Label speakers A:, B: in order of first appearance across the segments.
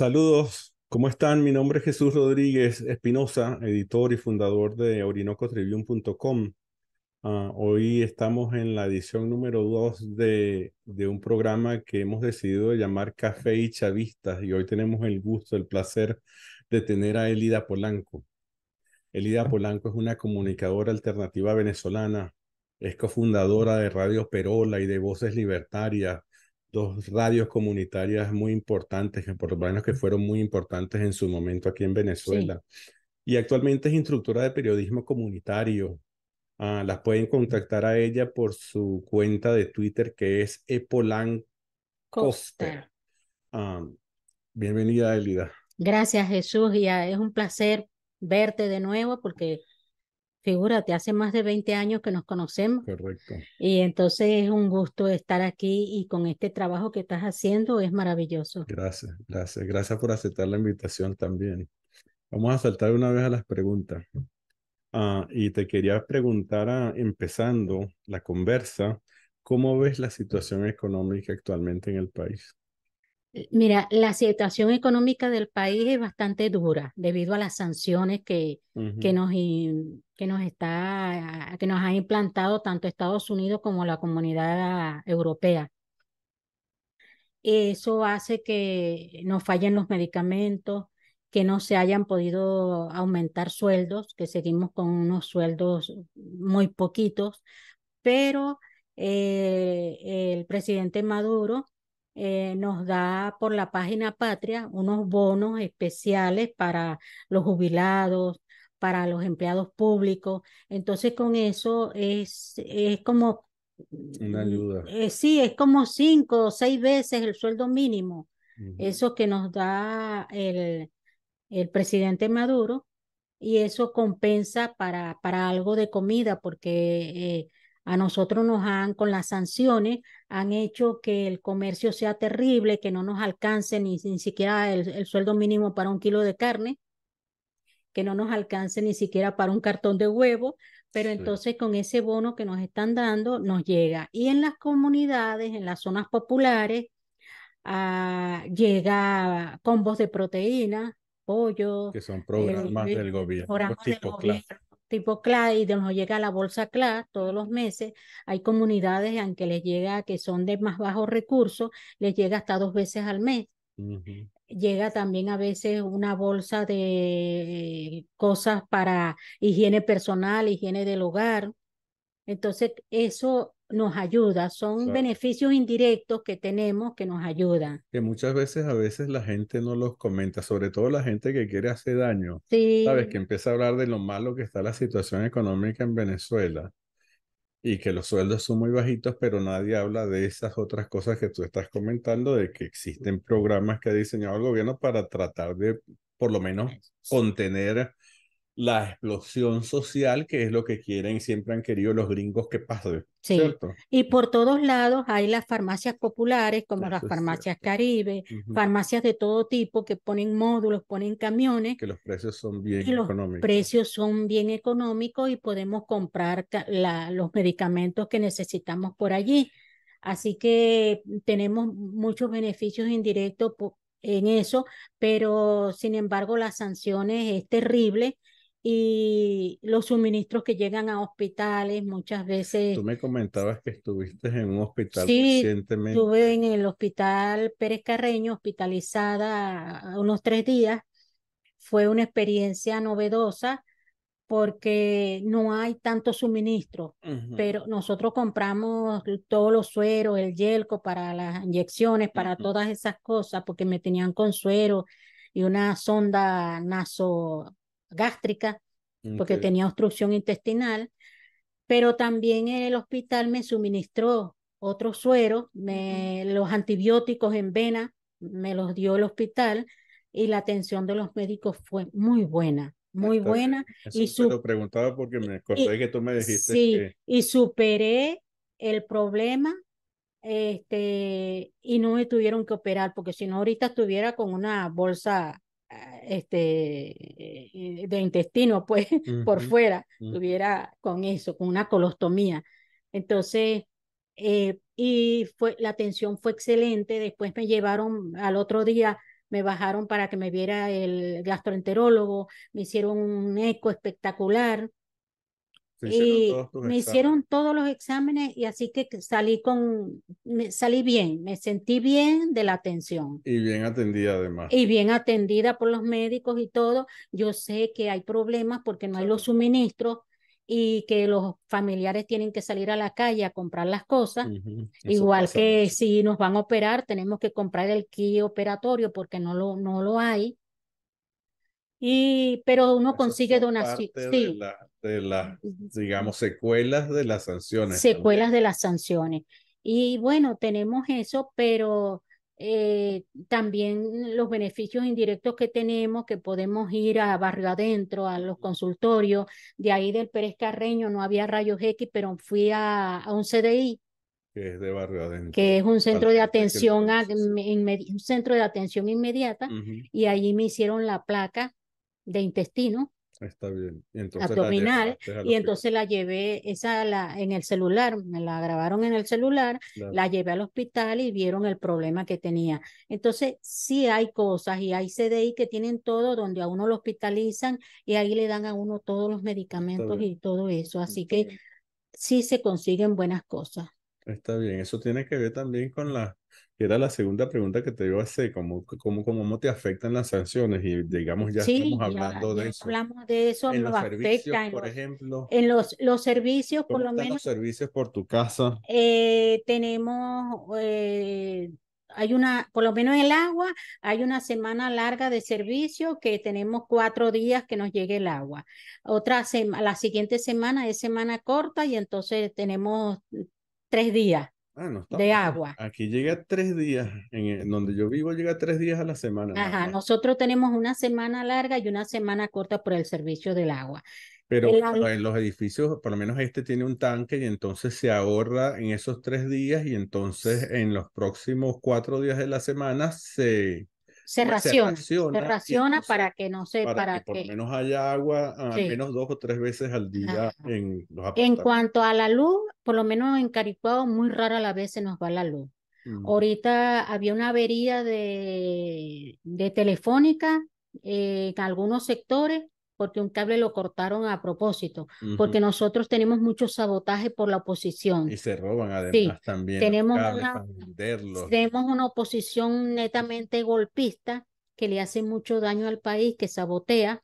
A: Saludos, ¿cómo están? Mi nombre es Jesús Rodríguez Espinosa, editor y fundador de orinocotribune.com. Ah, hoy estamos en la edición número dos de, de, un programa que hemos decidido llamar Café y Chavistas y hoy tenemos el gusto, el placer de tener a Elida Polanco. Elida Polanco es una comunicadora alternativa venezolana, es cofundadora de Radio Perola y de Voces Libertarias, dos radios comunitarias muy importantes, por lo menos que fueron muy importantes en su momento aquí en Venezuela. Y actualmente es instructora de periodismo comunitario. Ah, las pueden contactar a ella por su cuenta de Twitter que es Epolan ah, bienvenida, Elida.
B: Gracias, Jesús. Y es un placer verte de nuevo porque Figúrate, hace más de 20 años que nos conocemos. Correcto. Y entonces es un gusto estar aquí y con este trabajo que estás haciendo es maravilloso.
C: Gracias,
A: gracias. Gracias por aceptar la invitación también. Vamos a saltar una vez a las preguntas. Ah, y te quería preguntar, ah, empezando la conversa, ¿cómo ves la situación económica actualmente en el país?
B: Eh, mira, la situación económica del país es bastante dura debido a las sanciones que, que, nos, que, nos, está, que nos implantado tanto Estados Unidos como la comunidad europea. Eso hace que nos fallen los medicamentos, que no se hayan podido aumentar sueldos, que seguimos con unos sueldos muy poquitos, pero eh, el presidente Maduro eh, nos da por la página patria unos bonos especiales para los jubilados, para los empleados públicos. Entonces con eso es, es como...
C: Una ayuda.
B: Eh, sí, es como cinco o seis veces el sueldo mínimo. Eso que nos da el, el presidente Maduro y eso compensa para, para algo de comida porque... Eh, a nosotros nos han, con las sanciones, han hecho que el comercio sea terrible, que no nos alcance ni, siquiera el, sueldo mínimo para un kilo de carne, que no nos alcance ni siquiera para un cartón de huevo, pero entonces con ese bono que nos están dando nos llega. Y en las comunidades, en las zonas populares, ah, llega combos de proteína, pollo. Que son eh, programas eh, del gobierno. tipo del gobierno tipo CLA y nos llega la bolsa CLA todos los meses. Hay comunidades en que les llega, que son de más bajos recursos, les llega hasta dos veces al mes. Llega también a veces una bolsa de cosas para higiene personal, higiene del hogar. Entonces, eso nos ayuda, son beneficios indirectos que tenemos que nos ayudan.
A: Que muchas veces a veces la gente no los comenta, sobre todo la gente que quiere hacer daño.
C: Sí. Sabes que
A: empieza a hablar de lo malo que está la situación económica en Venezuela y que los sueldos son muy bajitos, pero nadie habla de esas otras cosas que tú estás comentando, de que existen programas que ha diseñado el gobierno para tratar de por lo menos contener la explosión social, que es lo que quieren y siempre han querido los gringos que pase.
B: ¿cierto? Y por todos lados hay las farmacias populares, como las farmacias Caribe, farmacias de todo tipo que ponen módulos, ponen camiones. Que
A: los precios son bien económicos. económicos. Los
B: precios son bien económicos y podemos comprar la, los medicamentos que necesitamos por allí. Así que tenemos muchos beneficios indirectos en eso, pero sin embargo las sanciones es terrible y los suministros que llegan a hospitales muchas veces. Tú
A: me comentabas que estuviste en un hospital sí, Estuve
B: en el hospital Pérez Carreño, hospitalizada unos tres días. Fue una experiencia novedosa porque no hay tanto suministro, pero nosotros compramos todos los sueros, el yelco para las inyecciones, para todas esas cosas, porque me tenían con suero y una sonda naso gástrica, porque tenía obstrucción intestinal, pero también en el hospital me suministró otro suero me, los antibióticos en vena, me los dio el hospital y la atención de los médicos fue muy buena, muy buena. y su, lo
A: preguntaba porque me que tú
B: y superé el problema este, y no me tuvieron que operar, porque si no ahorita estuviera con una bolsa Ah, este, eh, de intestino, pues, por fuera, mm. tuviera con eso, con una colostomía. Entonces, eh, y fue, la atención fue excelente. Después me llevaron al otro día, me bajaron para que me viera el gastroenterólogo, me hicieron un eco espectacular y me hicieron todos los exámenes y así que salí con me, salí bien, me sentí bien de la atención.
A: Y bien atendida además.
C: Y
B: bien atendida por los médicos y todo. Yo sé que hay problemas porque no hay los suministros y que los familiares tienen que salir a la calle a comprar las cosas, igual que si nos van a operar, tenemos que comprar el kit operatorio porque no lo, no lo hay. Y, pero uno consigue donaciones. Sí.
A: De, las, digamos, secuelas de las sanciones. Secuelas
B: de las sanciones. Y bueno, tenemos eso, pero eh, también los beneficios indirectos que tenemos, que podemos ir a barrio adentro, a los consultorios, de ahí del Pérez Carreño no había rayos X, pero fui a, un CDI.
A: Que es de barrio adentro. Que es un centro de atención,
B: un centro de atención inmediata, y allí me hicieron la placa de intestino
A: ah, Está bien. abdominal y entonces
B: la llevé esa la, en el celular, me la grabaron en el celular, la llevé al hospital y vieron el problema que tenía. Entonces sí hay cosas y hay CDI que tienen todo donde a uno lo hospitalizan y ahí le dan a uno todos los medicamentos y todo eso, así que sí se consiguen buenas cosas.
C: Está
A: bien, eso tiene que ver también con la, que era la segunda pregunta que te iba a hacer, cómo, cómo, cómo te afectan las sanciones y digamos ya estamos hablando de eso. Hablamos
B: de eso, en los afecta, por
A: ejemplo. En
B: los, los servicios, por lo menos. los
A: servicios por tu casa?
B: Eh, tenemos, eh, hay una, por lo menos el agua, hay una semana larga de servicio que tenemos cuatro días que nos llegue el agua. Otra semana, la siguiente semana es semana corta y entonces tenemos tres días
A: ah, de agua. Aquí llega tres días, en, donde yo vivo llega tres días a la semana.
B: Ajá, nosotros tenemos una semana larga y una semana corta por el servicio del agua.
A: Pero en los edificios, por lo menos este tiene un tanque y entonces se ahorra en esos tres días y entonces en los próximos cuatro días de la semana se
C: se
B: raciona, para que no se, para, que, por lo menos
A: haya agua al ah, menos dos o tres veces al día en los En cuanto
B: a la luz, por lo menos en Caripao muy rara la vez se nos va la luz. Mm. Ahorita había una avería de, telefónica eh, en algunos sectores porque un cable lo cortaron a propósito, porque nosotros tenemos mucho sabotaje por la oposición.
A: Y se roban además sí,
B: también. Tenemos una, tenemos una oposición netamente golpista que le hace mucho daño al país, que sabotea,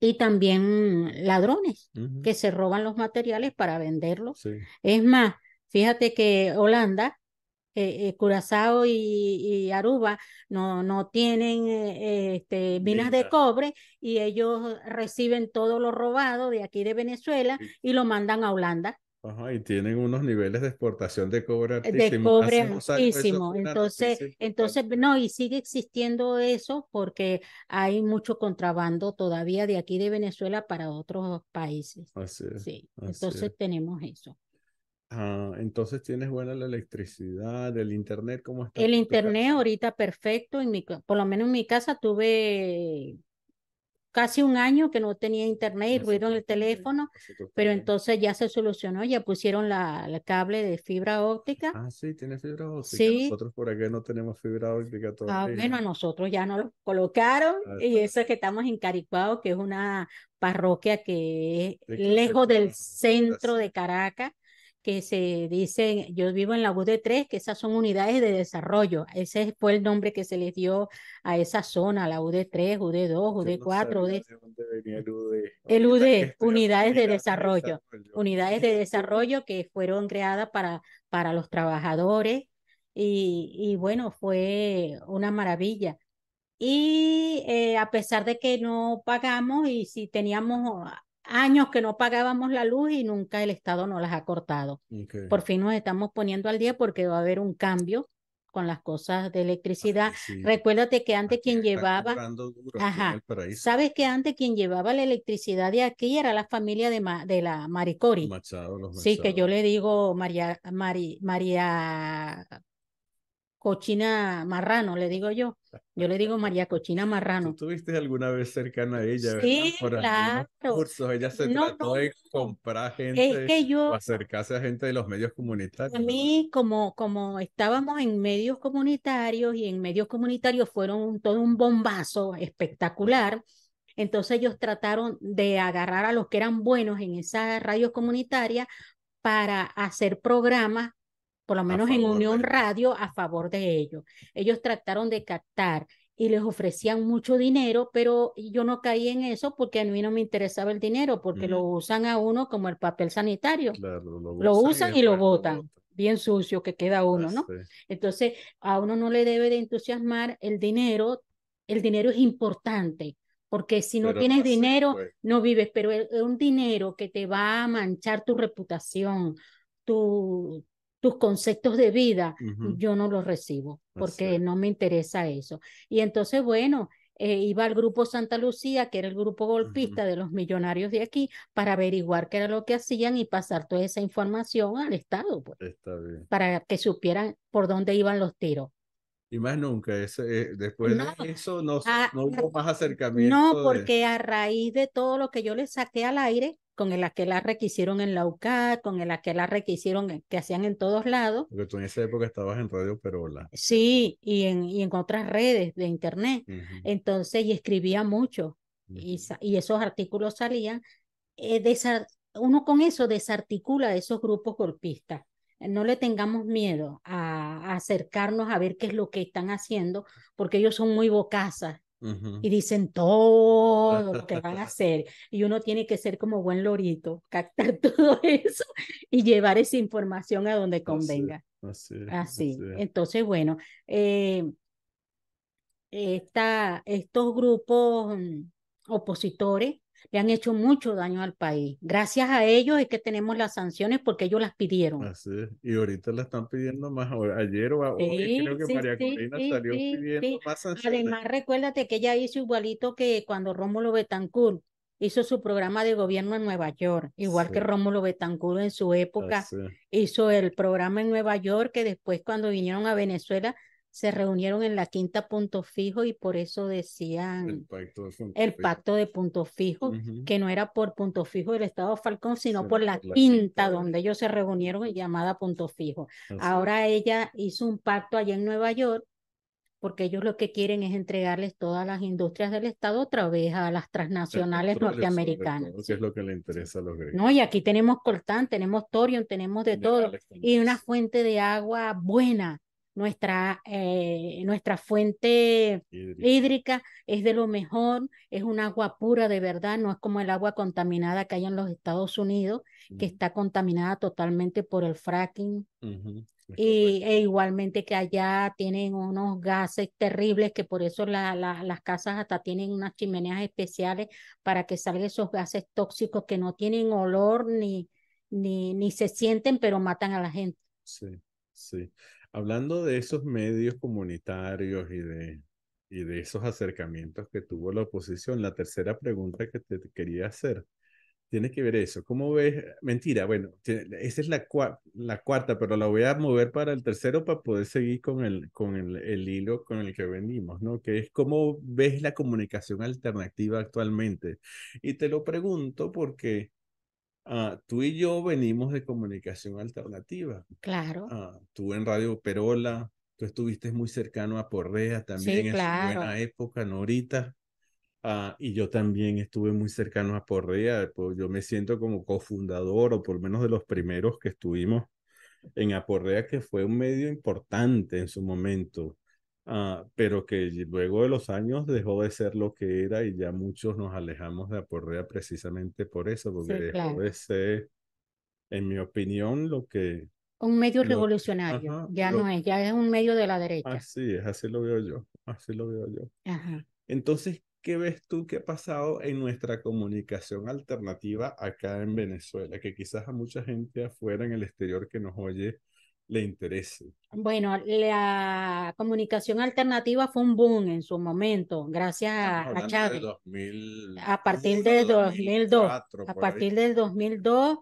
B: y también ladrones que se roban los materiales para venderlos. Es más, fíjate que Holanda eh, eh, Curazao y, Aruba no, no tienen eh, este, minas de cobre y ellos reciben todo lo robado de aquí de Venezuela y lo mandan a Holanda.
A: y tienen unos niveles de exportación de cobre altísimos. De cobre altísimo. Entonces,
B: entonces, no, y sigue existiendo eso porque hay mucho contrabando todavía de aquí de Venezuela para otros países.
A: sí, entonces
B: tenemos eso
A: entonces tienes buena la electricidad, el internet, ¿cómo está? El
B: internet ahorita perfecto, en por lo menos en mi casa tuve casi un año que no tenía internet y ruido en el teléfono, pero entonces ya se solucionó, ya pusieron la, cable de fibra óptica.
A: Ah, sí, tiene fibra óptica. Sí. Nosotros por aquí no tenemos fibra óptica ah, todavía. Ah, bueno, a
B: nosotros ya nos lo colocaron ah, y pues. eso es que estamos en Caricuao, que es una parroquia que es lejos del ah, centro de Caracas que se dicen, yo vivo en la UD3, que esas son unidades de desarrollo. Ese fue el nombre que se les dio a esa zona, la UD3, UD2, UD4, no UD...
C: El UD, el UD
B: unidades, de desarrollo. Unidades de desarrollo que fueron creadas para, para los trabajadores y, bueno, fue una maravilla. Y eh, a pesar de que no pagamos y si teníamos años que no pagábamos la luz y nunca el Estado nos las ha cortado. Por fin nos estamos poniendo al día porque va a haber un cambio con las cosas de electricidad. Recuérdate que antes quien llevaba,
C: ajá, sabes
B: que antes quien llevaba la electricidad de aquí era la familia de, de la Maricori. sí, que yo le digo María, Mari, María cochina marrano, le digo yo. Yo le digo María Cochina Marrano.
A: ¿Tuviste alguna vez cercana a ella? Sí, claro. Ella se trató de comprar gente es que yo, o acercarse a gente de los medios comunitarios. A mí,
B: como, como estábamos en medios comunitarios y en medios comunitarios fueron todo un bombazo espectacular, entonces ellos trataron de agarrar a los que eran buenos en esas radios comunitarias para hacer programas por lo menos en Unión pues. Radio, a favor de ellos. Ellos trataron de captar y les ofrecían mucho dinero, pero yo no caí en eso porque a mí no me interesaba el dinero, porque lo usan a uno como el papel sanitario. lo, usan y, lo botan. bien sucio que queda uno, ¿no? Entonces, a uno no le debe de entusiasmar el dinero, el dinero es importante, porque si no tienes dinero, no vives, pero es un dinero que te va a manchar tu reputación, tu, tus conceptos de vida, yo no los recibo porque no me interesa eso. Y entonces, bueno, eh, iba al grupo Santa Lucía, que era el grupo golpista de los millonarios de aquí, para averiguar qué era lo que hacían y pasar toda esa información al Estado, pues, para que supieran por dónde iban los tiros.
A: Y más nunca, ese eh, después de eso ah, no, hubo más acercamiento. No, porque
B: a raíz de todo lo que yo le saqué al aire, con el aquelarre que hicieron en la UCA con el aquelarre que requisieron que hacían en todos lados.
A: Porque tú en esa época estabas en Radio Perola.
B: Sí, y en, y en otras redes de internet. Entonces, y escribía mucho. y, y, esos artículos salían. Eh, uno con eso desarticula esos grupos golpistas. No le tengamos miedo a acercarnos a ver qué es lo que están haciendo, porque ellos son muy bocazas y dicen todo lo que van a hacer. Y uno tiene que ser como buen lorito, captar todo eso y llevar esa información a donde convenga. Así. Entonces, bueno, eh, estos grupos mm, opositores le han hecho mucho daño al país. Gracias a ellos es que tenemos las sanciones porque ellos las pidieron.
A: Así Y ahorita las están pidiendo más. Ayer o hoy creo que María Corina salió pidiendo
B: más sanciones. Además, recuérdate que ella hizo igualito que cuando Rómulo Betancourt hizo su programa de gobierno en Nueva York, igual que Rómulo Betancourt en su época hizo el programa en Nueva York, que después cuando vinieron a Venezuela se reunieron en la quinta punto fijo y por eso decían
C: el pacto
B: de punto fijo, que no era por punto fijo del estado Falcón, sino por la, quinta, donde ellos se reunieron llamada punto fijo. Ahora ella hizo un pacto allí en Nueva York porque ellos lo que quieren es entregarles todas las industrias del Estado otra vez a las transnacionales norteamericanas.
C: es lo
A: que le interesa a los griegos.
B: No, y aquí tenemos coltán, tenemos thorium, tenemos de todo, y una fuente de agua buena nuestra, eh, nuestra fuente hídrica. es de lo mejor, es un agua pura de verdad, no es como el agua contaminada que hay en los Estados Unidos, que está contaminada totalmente por el fracking. Y, e igualmente que allá tienen unos gases terribles que por eso las casas hasta tienen unas chimeneas especiales para que salgan esos gases tóxicos que no tienen olor ni, ni, ni se sienten, pero matan a la gente.
C: Sí,
A: sí. Hablando de esos medios comunitarios y de, y de esos acercamientos que tuvo la oposición, la tercera pregunta que te quería hacer tiene que ver eso. ¿Cómo ves? Mentira, bueno, esa es la, la cuarta, pero la voy a mover para el tercero para poder seguir con, el, con el, el, hilo con el que venimos, ¿no? Que es cómo ves la comunicación alternativa actualmente. Y te lo pregunto porque Ah, tú y yo venimos de comunicación alternativa. Claro. Ah, tú en Radio Perola, tú estuviste muy cercano a Porrea también en claro. buena época, no ahorita. Ah, y yo también estuve muy cercano a Porrea, pues yo me siento como cofundador o por lo menos de los primeros que estuvimos en Aporrea, que fue un medio importante en su momento. Ah, pero que luego de los años dejó de ser lo que era y ya muchos nos alejamos de Aporrea precisamente por eso, porque dejó de ser, en mi opinión, lo que...
B: Un medio revolucionario, ya no es, ya es un medio de la derecha.
A: Así es, así lo veo yo, así lo veo yo. Entonces, ¿qué ves tú que ha pasado en nuestra comunicación alternativa acá en Venezuela? Que quizás a mucha gente afuera en el exterior que nos oye le interese.
B: Bueno, la comunicación alternativa fue un boom en su momento, gracias a Chávez. a partir de 2002, a partir del 2002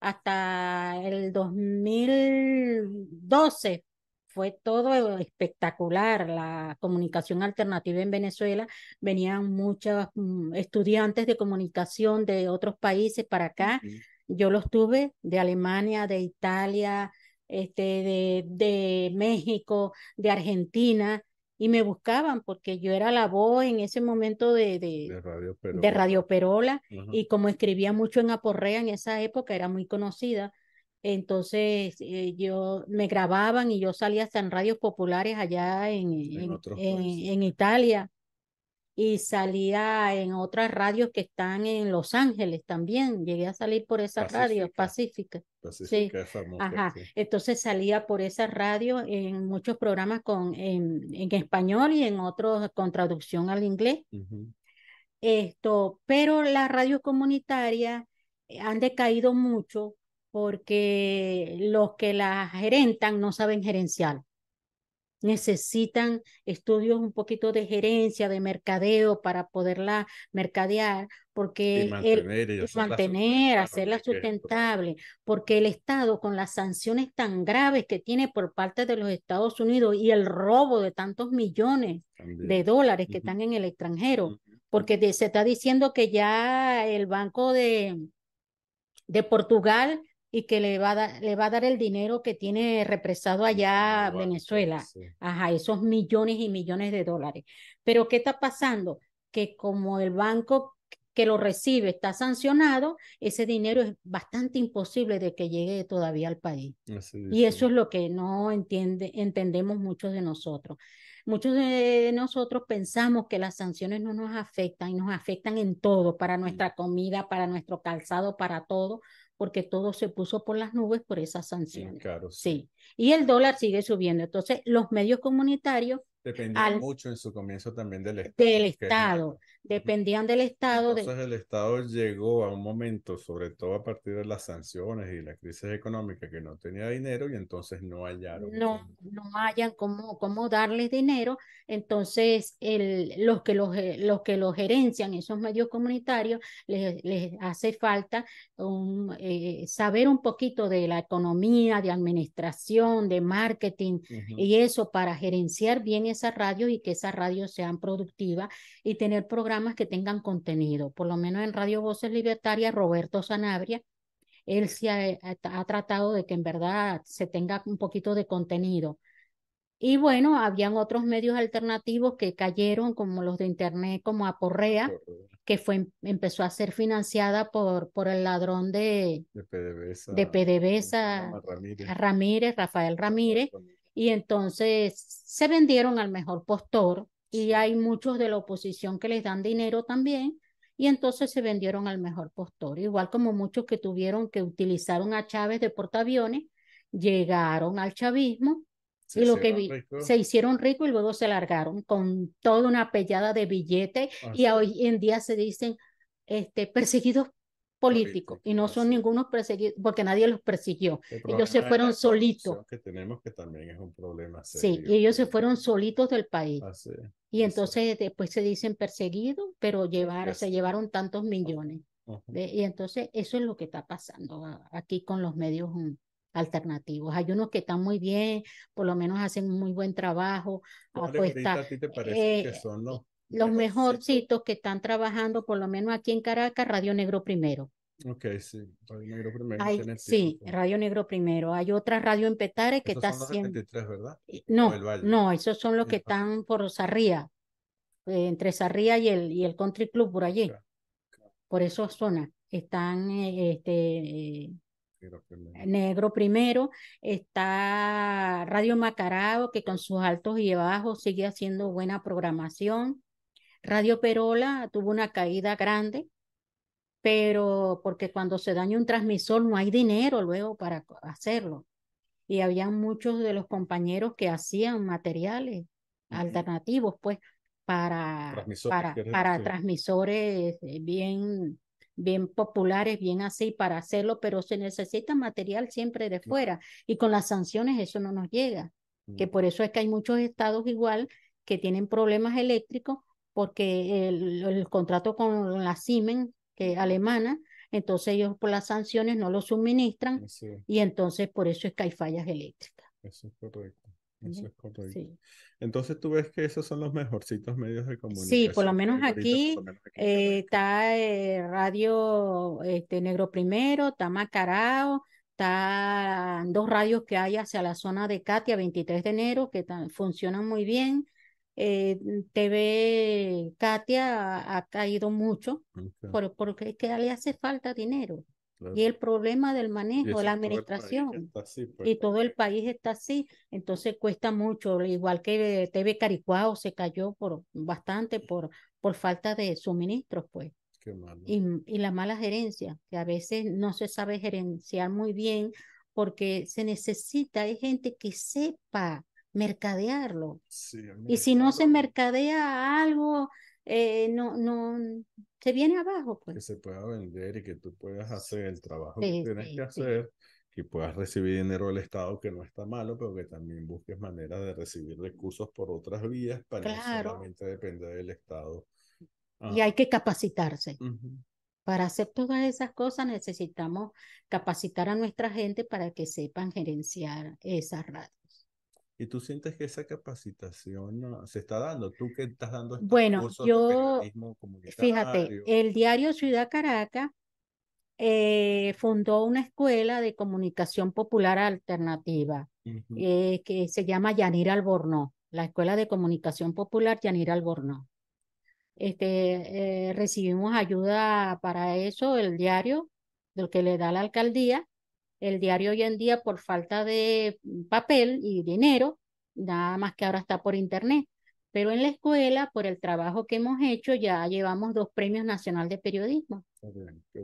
B: hasta el 2012 fue todo espectacular la comunicación alternativa en Venezuela. Venían muchos mm, estudiantes de comunicación de otros países para acá. Yo los tuve de Alemania, de Italia, este, de, de México, de Argentina, y me buscaban porque yo era la voz en ese momento de, de, Radio Perola, y como escribía mucho en Aporrea en esa época era muy conocida, entonces eh, yo me grababan y yo salía hasta en radios populares allá en, en Italia, y salía en otras radios que están en Los Ángeles también. Llegué a salir por esas radio, radios, Pacífica. Pacífica sí. Ajá. Entonces salía por esa radio en muchos programas con, en, español y en otros con traducción al inglés. Esto, pero las radios comunitarias eh, han decaído mucho porque los que las gerentan no saben gerenciar necesitan estudios un poquito de gerencia, de mercadeo para poderla mercadear, porque mantener, hacerla sustentable, porque el Estado con las sanciones tan graves que tiene por parte de los Estados Unidos y el robo de tantos millones de dólares que están en el extranjero, porque se está diciendo que ya el Banco de, de Portugal y que le va a, le va a dar el dinero que tiene represado allá Venezuela. a esos millones y millones de dólares. Pero ¿qué está pasando? Que como el banco que lo recibe está sancionado, ese dinero es bastante imposible de que llegue todavía al país.
C: y eso es
B: lo que no entiende, entendemos muchos de nosotros. Muchos de nosotros pensamos que las sanciones no nos afectan y nos afectan en todo, para mm. nuestra comida, para nuestro calzado, para todo, porque todo se puso por las nubes por esas sanciones. Claro, sí. Y el dólar sigue subiendo. Entonces, los medios comunitarios...
A: Dependían mucho en su comienzo también del Estado. Del Estado
B: dependían del Estado. Entonces
A: el Estado llegó a un momento, sobre todo a partir de las sanciones y la crisis económica, que no tenía dinero y entonces no hallaron. No,
B: no hallan cómo, cómo darles dinero. Entonces el, los, que los, eh, los que los gerencian, esos medios comunitarios, les, hace falta eh, saber un poquito de la economía, de administración, de marketing y eso para gerenciar bien esa radio y que esa radio sea productiva y tener programas que tengan contenido. Por lo menos en Radio Voces libertaria Roberto Sanabria, él se eh, ha, tratado de que en verdad se tenga un poquito de contenido. Y bueno, habían otros medios alternativos que cayeron, como los de Internet, como Aporrea, que fue, em, empezó a ser financiada por, por el ladrón de,
C: de
B: PDVSA, Ramírez. Rafael Ramírez, y entonces se vendieron al mejor postor y hay muchos de la oposición que les dan dinero también y entonces se vendieron al mejor postor, igual como muchos que tuvieron que utilizaron a Chávez de portaaviones, llegaron al chavismo y lo que se hicieron ricos y luego se largaron con toda una pellada de billetes y hoy en día se dicen este, perseguidos políticos y no son ningunos perseguidos porque nadie los persiguió. ellos se fueron solitos. Que tenemos que también es un problema. Sí, y ellos se fueron solitos del país. y entonces después se dicen perseguidos, pero llevar, se llevaron tantos millones. Y entonces eso es lo que está pasando aquí con los medios mm, alternativos. Hay unos que están muy bien, por lo menos hacen muy buen trabajo. a ti te parece eh, que son los los mejorcitos que están trabajando, por lo menos aquí en Caracas, Radio Negro Primero.
A: Ok, sí, Radio Negro Primero. sí, Radio
B: Negro Primero. Hay otra radio en Petare que está haciendo.
A: 73, ¿verdad? Eh, no, no, esos son los que
B: están por Sarría, eh, entre Sarría y el, y el Country Club por allí. Por esas zona. están eh, este,
C: Negro primero.
B: Negro primero. Está Radio Macarao, que con sus altos y bajos sigue haciendo buena programación. Radio Perola tuvo una caída grande, pero porque cuando se daña un transmisor no hay dinero luego para hacerlo. Y había muchos de los compañeros que hacían materiales alternativos, pues, para,
C: transmisores, para,
B: transmisores eh, bien, bien populares, bien así, para hacerlo, pero se necesita material siempre de fuera. Y con las sanciones eso no nos llega. Que por eso es que hay muchos estados igual que tienen problemas eléctricos porque el, el contrato con la Siemens, que es alemana, entonces ellos por las sanciones no lo suministran eh, y entonces por eso es que hay fallas eléctricas.
A: Eso es correcto. Eso es correcto. Entonces tú ves que esos son los mejorcitos medios de
C: comunicación. Sí,
B: por lo menos aquí, eh, está eh, Radio este, Negro Primero, está Macarao, está dos radios que hay hacia la zona de Katia, 23 de enero, que funcionan muy bien. Eh, TV Katia ha, caído mucho porque que le hace falta dinero. Y el problema del manejo, de la administración.
C: Pues. Y
B: todo el país está así. Entonces cuesta mucho. Igual que TV Caricuao se cayó por bastante por, por falta de suministros, pues. y, y la mala gerencia, que a veces no se sabe gerenciar muy bien porque se necesita, hay gente que sepa mercadearlo. y si no se mercadea algo, eh, no, no, se viene abajo. Pues.
A: Que se pueda vender y que tú puedas hacer el trabajo que tienes que hacer, que puedas recibir dinero del Estado, que no está malo, pero que también busques maneras de recibir recursos por otras vías para no solamente depender del Estado. Y ah. hay que
B: capacitarse. Para hacer todas esas cosas necesitamos capacitar a nuestra gente para que sepan gerenciar esa radio.
A: ¿Y tú sientes que esa capacitación se está dando? ¿Tú qué estás dando? bueno, yo,
B: fíjate, el diario Ciudad Caracas eh, fundó una escuela de comunicación popular alternativa eh, que se llama Yanira Alborno la Escuela de Comunicación Popular Yanira Alborno Este, eh, recibimos ayuda para eso, el diario, del que le da la alcaldía, el diario hoy en día por falta de papel y dinero, nada más que ahora está por internet. Pero en la escuela, por el trabajo que hemos hecho, ya llevamos dos premios nacional de periodismo.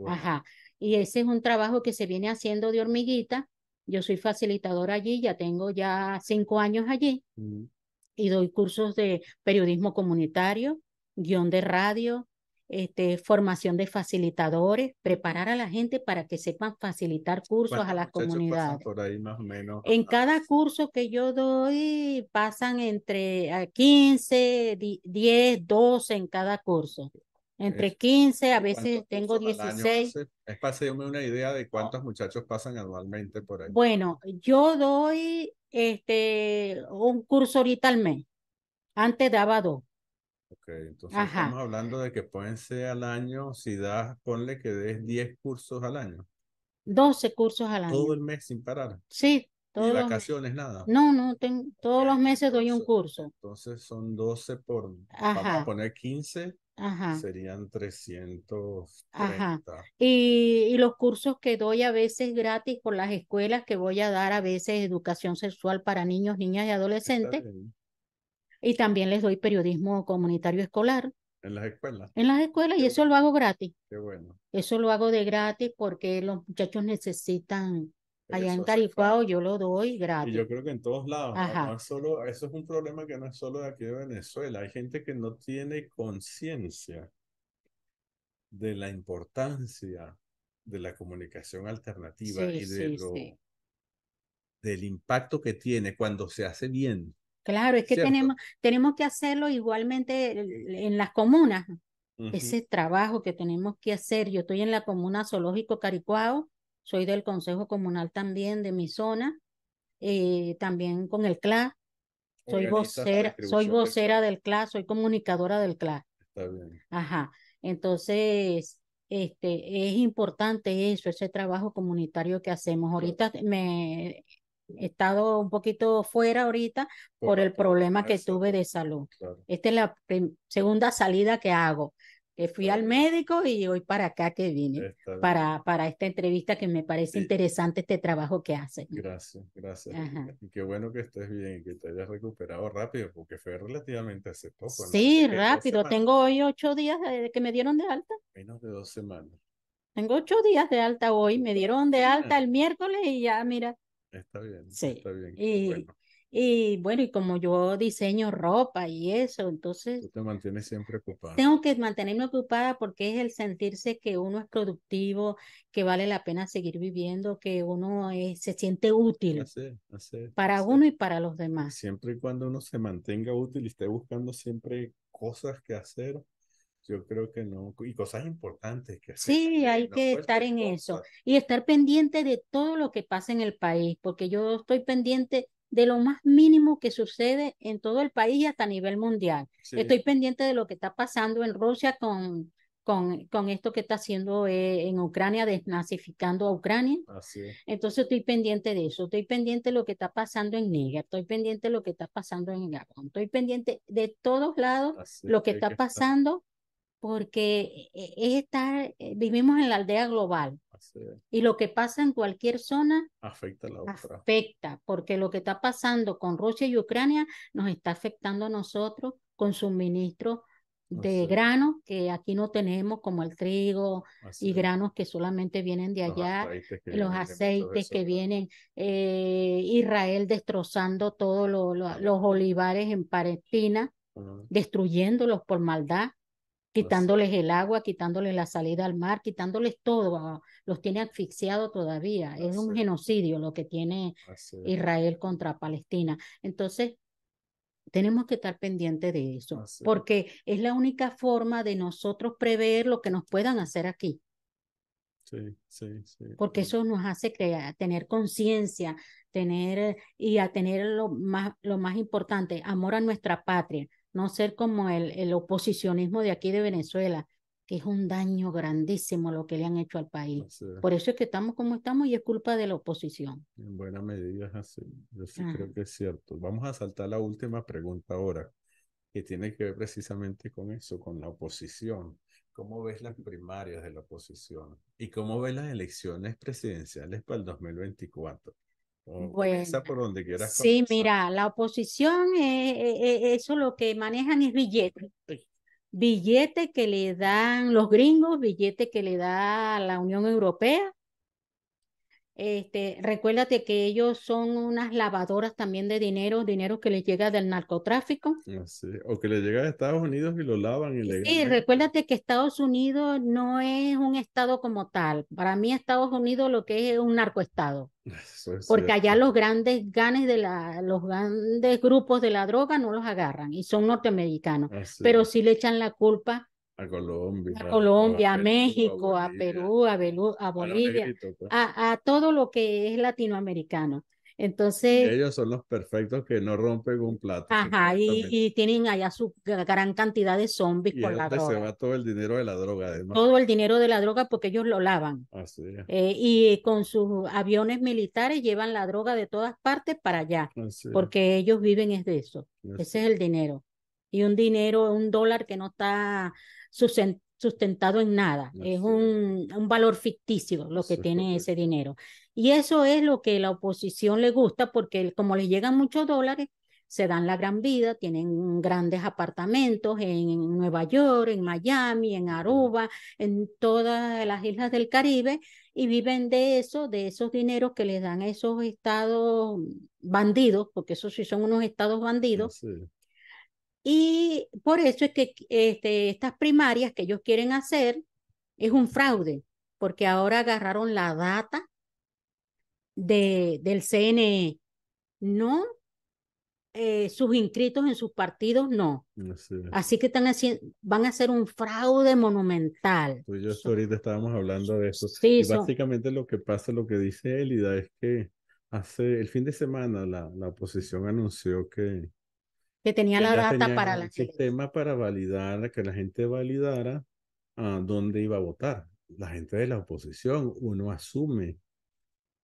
B: Ajá. Y ese es un trabajo que se viene haciendo de hormiguita. Yo soy facilitadora allí, ya tengo ya cinco años allí y doy cursos de periodismo comunitario, guión de radio, este, formación de facilitadores, preparar a la gente para que sepan facilitar cursos a las comunidades.
A: Por En
B: cada curso que yo doy pasan entre 15, 10, 12 en cada curso. Entre 15, a veces tengo 16.
A: es para hacerme una idea de cuántos muchachos pasan anualmente por ahí.
B: Bueno, yo doy este, un curso ahorita al mes. Antes daba dos
A: entonces estamos hablando de que pueden ser al año, si das, ponle que des 10 cursos al año.
B: 12 cursos al año. Todo
A: el mes sin parar.
B: Sí, todos.
A: vacaciones, nada?
B: No, no, todos los meses doy un curso.
A: Entonces son 12 por, vamos a poner 15, serían 330.
B: Y, y, los cursos que doy a veces gratis por las escuelas que voy a dar a veces educación sexual para niños, niñas y adolescentes. Y también les doy periodismo comunitario escolar.
A: En las escuelas. En
B: las escuelas y eso lo hago gratis. Qué bueno. Eso lo hago de gratis porque los muchachos necesitan allá en Caricuao yo lo doy gratis. Y yo
A: creo que en todos lados. Ajá. solo, eso es un problema que no es solo de aquí de Venezuela. Hay gente que no tiene conciencia de la importancia de la comunicación alternativa sí, y sí, sí. del impacto que tiene cuando se hace bien.
B: Claro, es que tenemos, tenemos que hacerlo igualmente en las comunas. Ese trabajo que tenemos que hacer. Yo estoy en la comuna zoológico Caricuao, soy del Consejo Comunal también de mi zona, eh, también con el CLA. Soy vocera, soy vocera del CLA, soy comunicadora del CLA. Ajá. Entonces, este, es importante eso, ese trabajo comunitario que hacemos. Ahorita me He estado un poquito fuera ahorita por el problema que tuve de salud. Esta es la segunda salida que hago. Que fui al médico y hoy para acá que vine, para, para esta entrevista que me parece interesante este trabajo que hace.
C: Gracias, gracias. Y qué
A: bueno que estés bien y que te hayas recuperado rápido, porque fue relativamente hace poco. Sí, rápido. Tengo
B: hoy ocho días de que me dieron de alta.
A: Menos de dos semanas.
B: Tengo ocho días de alta hoy, me dieron de alta el miércoles y ya, mira,
A: Está bien. Está
B: bien. Y bueno. y como yo diseño ropa y eso, entonces... Tú
A: te mantienes
C: siempre ocupada. Tengo
B: que mantenerme ocupada porque es el sentirse que uno es productivo, que vale la pena seguir viviendo, que uno eh, se
C: siente útil
B: para uno y para los demás.
A: Siempre y cuando uno se mantenga útil y esté buscando siempre cosas que hacer, yo creo que no. Y cosas importantes que Sí, hay que
B: estar en eso. Y estar pendiente de todo lo que pasa en el país, porque yo estoy pendiente de lo más mínimo que sucede en todo el país y hasta a nivel mundial. Estoy pendiente de lo que está pasando en Rusia con, con, con esto que está haciendo eh, en Ucrania, desnazificando a Ucrania. Así Entonces estoy pendiente de eso, estoy pendiente de lo que está pasando en Níger, estoy pendiente de lo que está pasando en Gabón, estoy pendiente de todos lados lo que, está pasando porque e, es estar, eh, vivimos en la aldea global. Y lo que pasa en cualquier zona
A: afecta a la otra.
B: porque lo que está pasando con Rusia y Ucrania nos está afectando a nosotros con suministros
C: de granos
B: que aquí no tenemos, como el trigo y granos que solamente vienen de allá, los aceites que vienen, eh, Israel destrozando todos los olivares en Palestina, destruyéndolos por maldad quitándoles el agua, quitándoles la salida al mar, quitándoles todo, ah, los tiene asfixiados todavía. Es un genocidio lo que tiene Israel contra Palestina. Entonces, tenemos que estar pendientes de eso, porque es la única forma de nosotros prever lo que nos puedan hacer aquí.
C: Sí, sí, sí. Porque
B: eso nos hace tener conciencia, tener y a tener lo más, lo más importante, amor a nuestra patria, no ser como el, oposicionismo de aquí de Venezuela, que es un daño grandísimo lo que le han hecho al país. Por eso es que estamos como estamos y es culpa de la oposición.
A: En buena medida es así. Yo sí ah. creo que es cierto. Vamos a saltar la última pregunta ahora, que tiene que ver precisamente con eso, con la oposición. ¿Cómo ves las primarias de la oposición? ¿Y cómo ves las elecciones presidenciales para el 2024? Oh, bueno, sí,
B: mira, la oposición, eh, eh, eh, eso lo que manejan es billetes, Billete que le dan los gringos, billete que le da la Unión Europea, este, recuérdate que ellos son unas lavadoras también de dinero, dinero que les llega del narcotráfico.
A: Ah, o que les llega de Estados Unidos y lo lavan
C: ilegalmente. Sí,
B: recuérdate que Estados Unidos no es un estado como tal. Para mí Estados Unidos lo que es un narcoestado.
C: porque allá
B: los grandes ganes de los grandes grupos de la droga no los agarran y son norteamericanos, ah, pero si sí le echan la culpa
A: a Colombia, a, Colombia, a,
B: México, a Perú, a, a, Bolivia, a, todo lo que es latinoamericano. Entonces.
A: ellos son los perfectos que no rompen un plato. Ajá,
B: y, tienen allá su gran cantidad de zombies con la droga. Se va
A: todo el dinero de la droga, Todo el
B: dinero de la droga porque ellos lo lavan. Así eh, y con sus aviones militares llevan la droga de todas partes para allá, porque ellos viven es de eso. Ese es el dinero y un dinero, un dólar que no está sustentado en nada. es un, un, valor ficticio lo que tiene ese dinero. Y eso es lo que a la oposición le gusta porque como le llegan muchos dólares, se dan la gran vida, tienen grandes apartamentos en Nueva York, en Miami, en Aruba, en todas las islas del Caribe y viven de eso, de esos dineros que les dan esos estados bandidos, porque esos sí son unos estados bandidos. Sí. Y por eso es que este, estas primarias que ellos quieren hacer es un fraude, porque ahora agarraron la data de, del CNE, no eh, sus inscritos en sus partidos, no. Así que están haciendo, van a hacer un fraude monumental.
A: Tú yo ahorita estábamos hablando de eso. Sí, y básicamente lo que pasa, lo que dice Elida es que hace el fin de semana la, la oposición anunció que
B: que tenía la data para la
A: sistema para validar, que la gente validara a ah, dónde iba a votar. La gente de la oposición, uno asume,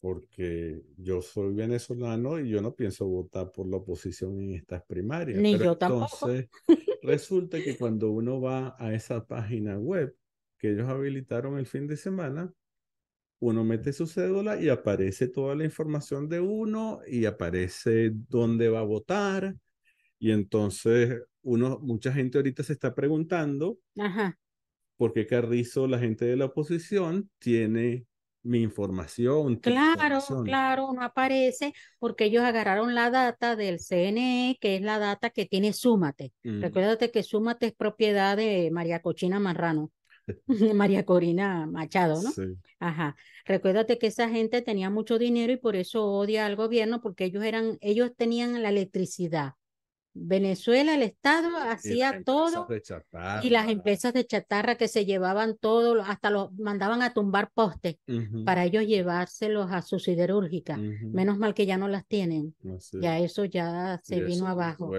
A: porque yo soy venezolano y yo no pienso votar por la oposición en estas primarias. Ni yo tampoco. Entonces, resulta que cuando uno va a esa página web que ellos habilitaron el fin de semana, uno mete su cédula y aparece toda la información de uno y aparece dónde va a votar y entonces, uno, mucha gente ahorita se está preguntando Ajá. por qué Carrizo, la gente de la oposición, tiene mi información. Claro, claro,
B: no aparece porque ellos agarraron la data del CNE, que es la data que tiene Súmate. Mm. Recuérdate que Súmate es propiedad de María Cochina Marrano. María Corina Machado, ¿no? Ajá. Recuérdate que esa gente tenía mucho dinero y por eso odia al gobierno porque ellos eran ellos tenían la electricidad Venezuela, el Estado hacía todo y las empresas de chatarra que se llevaban todo, hasta los mandaban a tumbar postes para ellos llevárselos a su siderúrgica. Menos mal que ya no las tienen. Ya eso ya se vino abajo.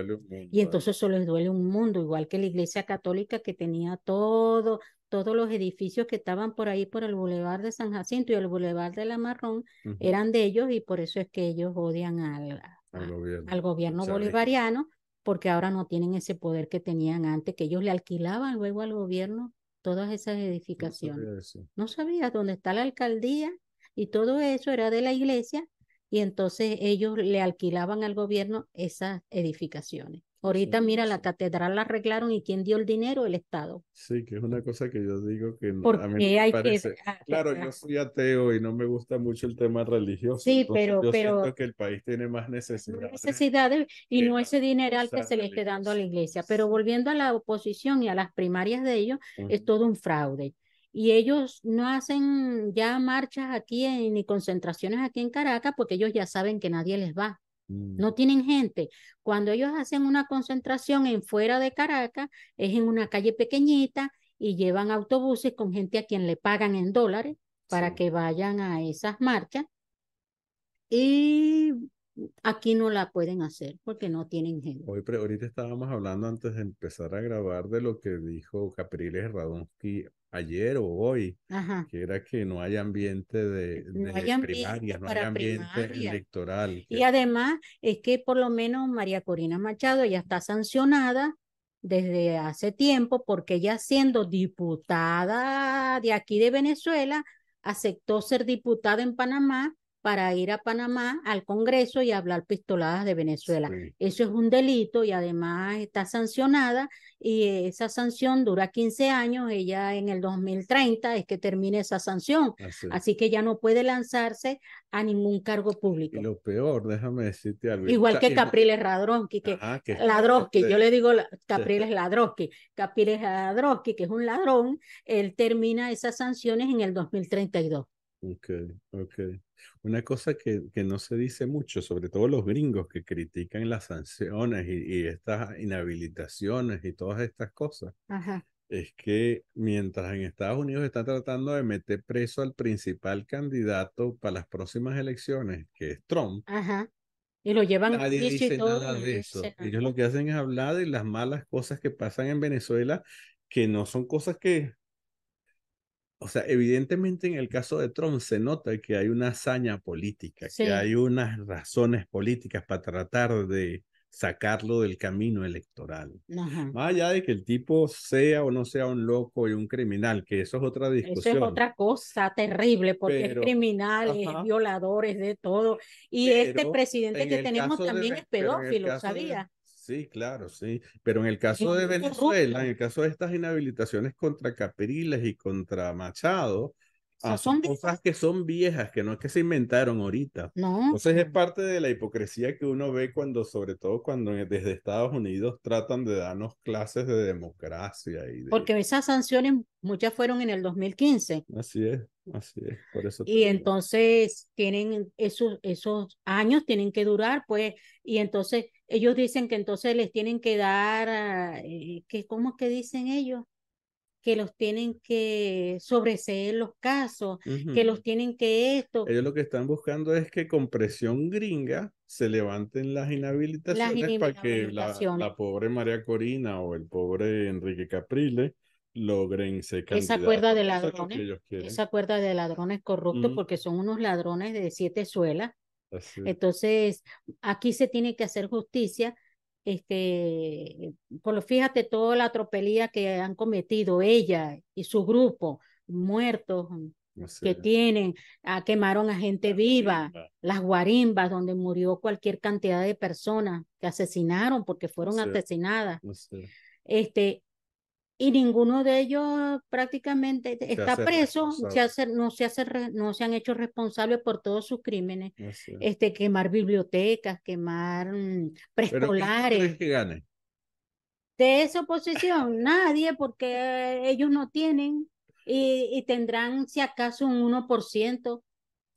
B: y entonces ¿eh? eso les duele un mundo, igual que la Iglesia Católica que tenía todo, todos los edificios que estaban por ahí por el Boulevard de San Jacinto y el Boulevard de la Marrón eran de ellos y por eso es que ellos odian al,
C: al
B: gobierno bolivariano porque ahora no tienen ese poder que tenían antes, que ellos le alquilaban luego al gobierno todas esas edificaciones. No sabía, dónde está la alcaldía y todo eso era de la iglesia y entonces ellos le alquilaban al gobierno esas edificaciones. Ahorita, mira, la catedral la arreglaron y quién dio el dinero, el Estado.
A: Sí, que es una cosa que yo digo que no, me parece. Ah, claro, yo soy ateo y no me gusta mucho el tema religioso. Sí, pero, yo pero que el país tiene más necesidades.
B: y no ese al que se le esté dando a la iglesia. Pero volviendo a la oposición y a las primarias de ellos, es todo un fraude. Y ellos no hacen ya marchas aquí eh, ni concentraciones aquí en Caracas porque ellos ya saben que nadie les va. Mm. No tienen gente. Cuando ellos hacen una concentración en fuera de Caracas, es en una calle pequeñita y llevan autobuses con gente a quien le pagan en dólares para que vayan a esas marchas. Y aquí no la pueden hacer porque no tienen gente
A: Hoy, ahorita estábamos hablando antes de empezar a grabar de lo que dijo Capriles Radonsky ayer o hoy, que era que no hay ambiente de, de no hay ambiente no hay ambiente electoral.
B: Y además es que por lo menos María Corina Machado ya está sancionada desde hace tiempo porque ella siendo diputada de aquí de Venezuela aceptó ser diputada en Panamá para ir a Panamá al Congreso y hablar pistoladas de Venezuela. Eso es un delito y además está sancionada y esa sanción dura 15 años, ella en el 2030 es que termine esa sanción, así, que ya no puede lanzarse a ningún cargo público.
A: lo peor, déjame decirte algo. Igual que Capriles
B: Radrón que, este yo le digo Capriles Ladrosky, Capriles Ladrosky, que es un ladrón, él termina esas sanciones en el 2032.
A: Ok, ok. Una cosa que, que no se dice mucho, sobre todo los gringos que critican las sanciones y, estas inhabilitaciones y todas estas cosas, es que mientras en Estados Unidos están tratando de meter preso al principal candidato para las próximas elecciones, que es Trump,
C: y lo llevan nadie dice de eso. Ellos
A: lo que hacen es hablar de las malas cosas que pasan en Venezuela, que no son cosas que o sea, evidentemente en el caso de Trump se nota que hay una hazaña política, que hay unas razones políticas para tratar de sacarlo del camino electoral. Más allá de que el tipo sea o no sea un loco y un criminal, que eso es otra discusión. Eso es otra
B: cosa terrible, porque es criminal, es violador, es de todo. Y este presidente que tenemos también es
A: pedófilo, ¿sabía? Sí, claro, sí. Pero en el caso de Venezuela, en el caso de estas inhabilitaciones contra Capriles y contra Machado, ah, son cosas que son viejas, que no es que se inventaron ahorita. No. Entonces es parte de la hipocresía que uno ve cuando, sobre todo cuando desde Estados Unidos tratan de darnos clases de democracia.
B: Y Porque esas sanciones, muchas fueron en el 2015.
A: Así es, así es. Por eso y
B: entonces tienen esos, esos años, tienen que durar, pues, y entonces ellos dicen que entonces les tienen que dar, ah, eh, que, ¿cómo es que dicen ellos? que los tienen que sobreseer los casos, que los tienen
C: que esto.
A: Ellos lo que están buscando es que con presión gringa se levanten las inhabilitaciones, para que la, pobre María Corina o el pobre Enrique Caprile logren ser Esa de ladrones, esa
B: cuerda de ladrones corruptos, porque son unos ladrones de siete suelas entonces, aquí se tiene que hacer justicia. Este, por lo fíjate toda la atropelía que han cometido ella y su grupo, muertos, que tienen, ah, quemaron a gente viva, las guarimbas donde murió cualquier cantidad de personas que asesinaron porque fueron asesinadas. Este, y ninguno de ellos prácticamente está preso, se no, se hace, no se han hecho responsables por todos sus crímenes. Este, quemar bibliotecas, quemar mm,
C: preescolares. De
B: esa oposición, nadie, porque ellos no tienen y, tendrán si acaso un 1%.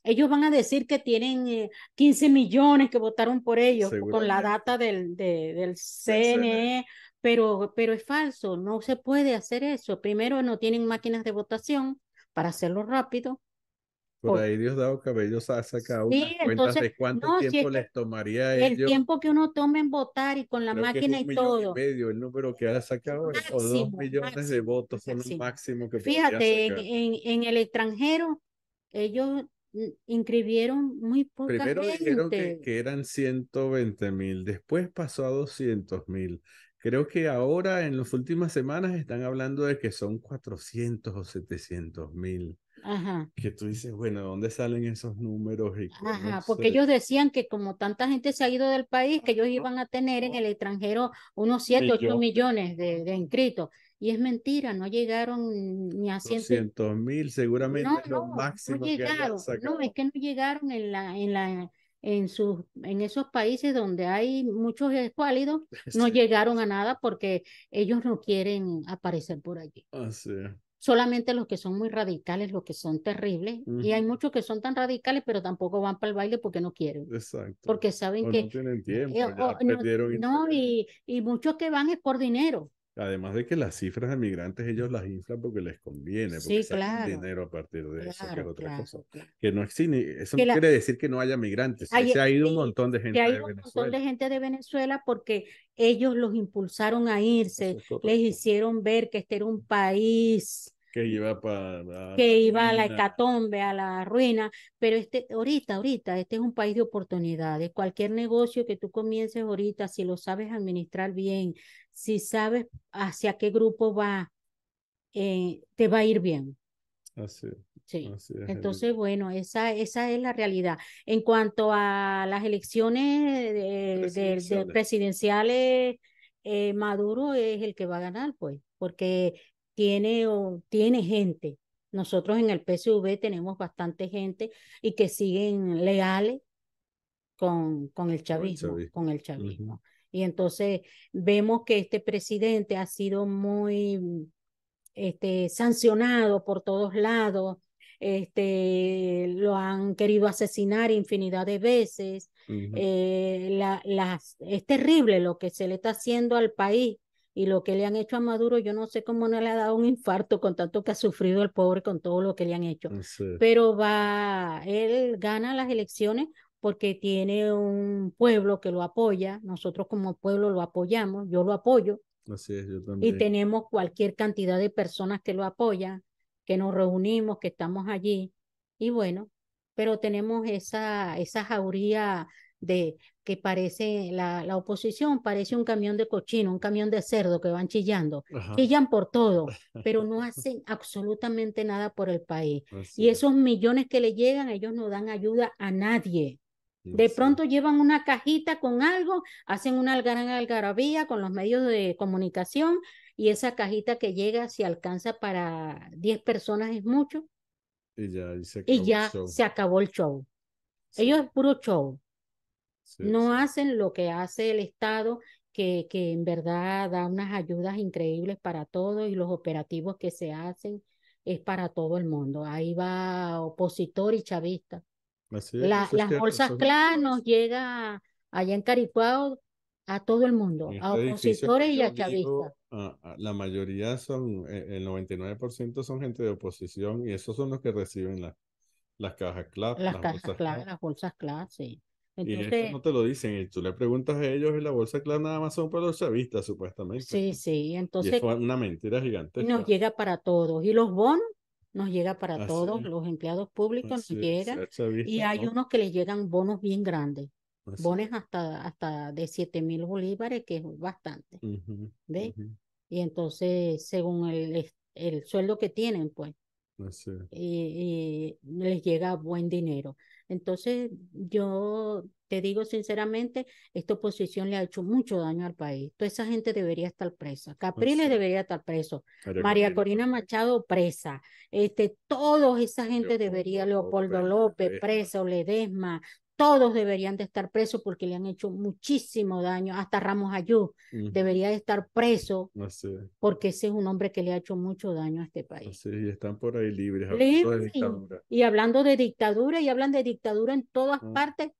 B: Ellos van a decir que tienen 15 eh, millones que votaron por ellos, con la data del, del CNE pero, pero es falso, no se puede hacer eso. Primero, no tienen máquinas de votación para hacerlo rápido. Por,
A: ahí Dios Cabello ha sacado una cuenta de cuánto tiempo les tomaría El tiempo
B: que uno toma en votar y con la máquina y todo.
A: medio, el número que ha sacado o dos millones de votos son máximo. máximo que Fíjate, sacar.
B: En, en el extranjero, ellos inscribieron muy poca Primero dijeron que,
A: que, eran 120 mil, después pasó a 200 mil Creo que ahora en las últimas semanas están hablando de que son 400 o 700 mil. Ajá. Que tú dices, bueno, ¿dónde salen esos números? Ajá, porque ellos
B: decían que como tanta gente se ha ido del país, que ellos iban a tener en el extranjero unos 7, 8 millones de, inscritos. Y es mentira, no llegaron ni a 100
A: mil, seguramente es lo máximo no llegaron, No, es
B: que no llegaron en la, en la en, sus, en esos países donde hay muchos escuálidos, no llegaron a nada porque ellos no quieren aparecer por allí. Ah, Solamente los que son muy radicales, los que son terribles, y hay muchos que son tan radicales, pero tampoco van para el baile porque no quieren. Exacto. Porque saben que.
A: Eh, no
B: y, y muchos que van es por dinero.
A: Además de que las cifras de migrantes ellos las inflan porque les conviene, porque sí, dinero a partir de eso, que es otra cosa. Que no eso no quiere decir que no haya migrantes, se ha ido un montón de gente que de un montón de
B: gente de Venezuela porque ellos los impulsaron a irse, les hicieron ver que este era un país
A: que iba para que iba a la
B: hecatombe, a la ruina, pero este ahorita, ahorita, este es un país de oportunidades. Cualquier negocio que tú comiences ahorita, si lo sabes administrar bien, si sabes hacia qué grupo va, eh, te va a ir bien.
C: Así. Sí. es, Entonces,
B: bueno, esa, esa es la realidad. En cuanto a las elecciones presidenciales, eh, Maduro es el que va a ganar, pues, porque tiene, o, tiene gente. Nosotros en el PSV tenemos bastante gente y que siguen leales con, con el chavismo, con el
C: chavismo.
B: Y entonces vemos que este presidente ha sido muy este, sancionado por todos lados, este, lo han querido asesinar infinidad de veces. Eh, la, las, es terrible lo que se le está haciendo al país y lo que le han hecho a Maduro, yo no sé cómo no le ha dado un infarto con tanto que ha sufrido el pobre con todo lo que le han hecho. Pero va, él gana las elecciones porque tiene un pueblo que lo apoya, nosotros como pueblo lo apoyamos, yo lo apoyo.
C: Así es, yo también. Y tenemos
B: cualquier cantidad de personas que lo apoyan, que nos reunimos, que estamos allí. Y bueno, pero tenemos esa, esa jauría de que parece la, la, oposición, parece un camión de cochino, un camión de cerdo que van chillando, chillan por todo, pero no hacen absolutamente nada por el país. y esos millones que le llegan, ellos no dan ayuda a nadie. de pronto llevan una cajita con algo, hacen una algarabía con los medios de comunicación y esa cajita que llega, si alcanza para 10 personas es mucho.
A: Y ya, se, acabó el se
B: acabó el show. Ellos es puro show no hacen lo que hace el Estado, que, que en verdad da unas ayudas increíbles para todos y los operativos que se hacen es para todo el mundo. Ahí va opositor y chavista.
C: las bolsas clave
B: nos llega allá en Caricuao a todo el mundo, a este opositores y a chavistas.
A: Ah, ah, la mayoría son, e, el 99% son gente de oposición y esos son los que reciben las cajas clave Las, cajas bolsas
B: las bolsas CLAP, sí y eso no
A: te lo dicen, y tú le preguntas a ellos y la bolsa clara nada más son para los chavistas, supuestamente.
B: Sí, sí, entonces. es
A: una mentira gigante. Nos
B: llega para todos. ¿Y los bonos? Nos llega para ah, todos, los empleados públicos nos llegan. y hay unos que les llegan bonos bien grandes. Bonos hasta, hasta de 7 mil bolívares, que es bastante. ve Y entonces, según el, el sueldo que tienen, pues. Y, les llega buen dinero. Entonces, yo te digo sinceramente, esta oposición le ha hecho mucho daño al país. Toda esa gente debería estar presa. Pues Capriles debería estar preso. María, Corina Machado presa. Este, todos esa gente debería, Leopoldo López, López preso, Ledesma, todos deberían de estar presos porque le han hecho muchísimo daño. Hasta Ramos Ayú debería de estar preso porque ese es un hombre que le ha hecho mucho daño a este país.
A: Sí, y están por ahí libres.
B: y, hablando de dictadura, y hablan de dictadura en todas ah. partes.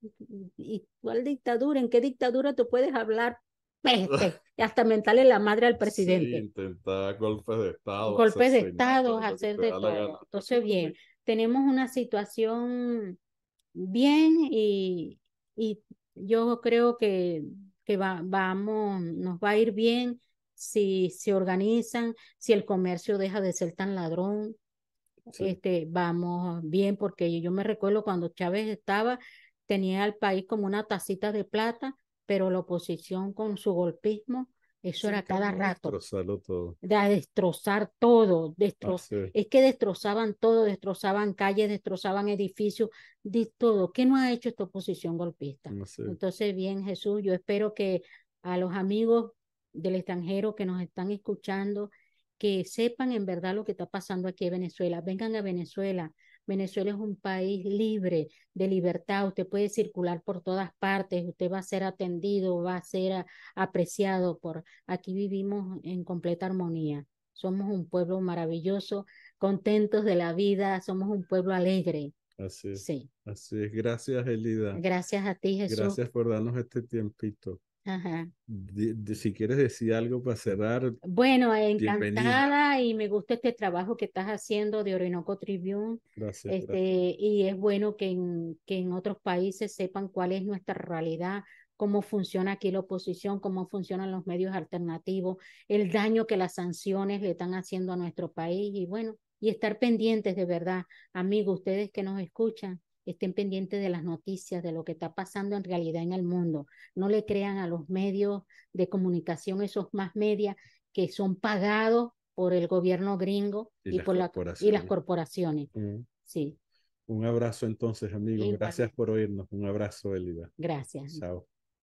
B: ¿Y cuál dictadura? ¿En qué dictadura tú puedes hablar? hasta mentarle la madre al presidente. Sí,
A: intentar golpes de
B: Estado. Golpes de Estado, hacer de todo. Entonces, bien, tenemos una situación bien y, yo creo que, que vamos, nos va a ir bien si se organizan, si el comercio deja de ser tan ladrón, este, vamos bien, porque yo me recuerdo cuando Chávez estaba, tenía al país como una tacita de plata, pero la oposición con su golpismo eso era cada rato.
A: Destrozarlo todo.
B: destrozar todo. Es que destrozaban todo, destrozaban calles, destrozaban edificios, de todo. ¿Qué no ha hecho esta oposición golpista? Entonces, bien, Jesús, yo espero que a los amigos del extranjero que nos están escuchando, que sepan en verdad lo que está pasando aquí en Venezuela. Vengan a Venezuela, Venezuela es un país libre, de libertad, usted puede circular por todas partes, usted va a ser atendido, va a ser apreciado por aquí vivimos en completa armonía. Somos un pueblo maravilloso, contentos de la vida, somos un pueblo alegre.
A: Sí. Así es. Gracias, Elida.
B: Gracias a ti, Jesús. Gracias
A: por darnos este tiempito. De, si quieres decir algo para cerrar.
B: Bueno, encantada y me gusta este trabajo que estás haciendo de Orinoco Tribune.
C: este,
B: Y es bueno que en, que en otros países sepan cuál es nuestra realidad, cómo funciona aquí la oposición, cómo funcionan los medios alternativos, el daño que las sanciones le están haciendo a nuestro país y bueno, y estar pendientes de verdad, amigos, ustedes que nos escuchan, estén pendientes de las noticias, de lo que está pasando en realidad en el mundo. No le crean a los medios de comunicación, esos más medias que son pagados por el gobierno gringo y, por la, y las corporaciones. Mm. Sí.
A: Un abrazo entonces, amigo Gracias por oírnos. Un abrazo, Elida.
B: Gracias.
A: Chao.